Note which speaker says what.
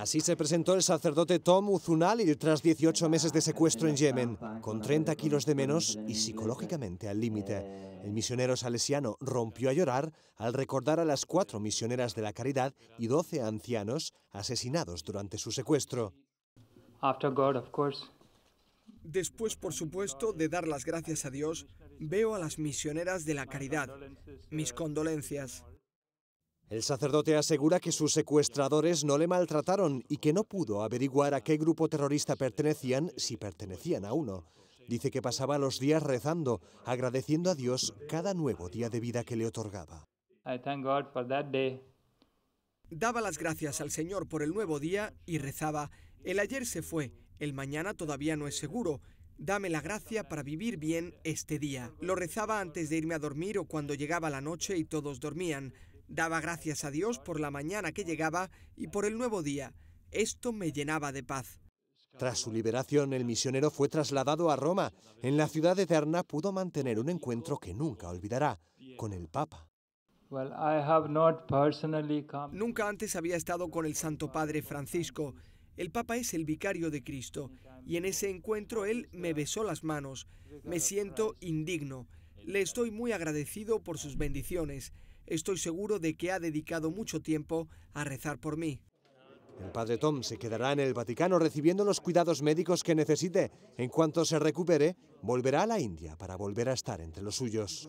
Speaker 1: Así se presentó el sacerdote Tom Uzunali tras 18 meses de secuestro en Yemen, con 30 kilos de menos y psicológicamente al límite. El misionero salesiano rompió a llorar al recordar a las cuatro misioneras de la caridad y 12 ancianos asesinados durante su secuestro.
Speaker 2: Después, por supuesto, de dar las gracias a Dios, veo a las misioneras de la caridad. Mis condolencias.
Speaker 1: El sacerdote asegura que sus secuestradores no le maltrataron y que no pudo averiguar a qué grupo terrorista pertenecían si pertenecían a uno. Dice que pasaba los días rezando, agradeciendo a Dios cada nuevo día de vida que le otorgaba.
Speaker 2: Daba las gracias al Señor por el nuevo día y rezaba, el ayer se fue, el mañana todavía no es seguro, Dame la gracia para vivir bien este día. Lo rezaba antes de irme a dormir o cuando llegaba la noche y todos dormían. Daba gracias a Dios por la mañana que llegaba y por el nuevo día. Esto me llenaba de paz.
Speaker 1: Tras su liberación, el misionero fue trasladado a Roma. En la ciudad eterna pudo mantener un encuentro que
Speaker 2: nunca olvidará con el Papa. Nunca antes había estado con el Santo Padre Francisco. El Papa es el vicario de Cristo y en ese encuentro él me besó las manos. Me siento indigno. Le estoy muy agradecido por sus bendiciones. Estoy seguro de que ha dedicado mucho tiempo a rezar por mí.
Speaker 1: El padre Tom se quedará en el Vaticano recibiendo los cuidados médicos que necesite. En cuanto se recupere, volverá a la India para volver a estar entre los suyos.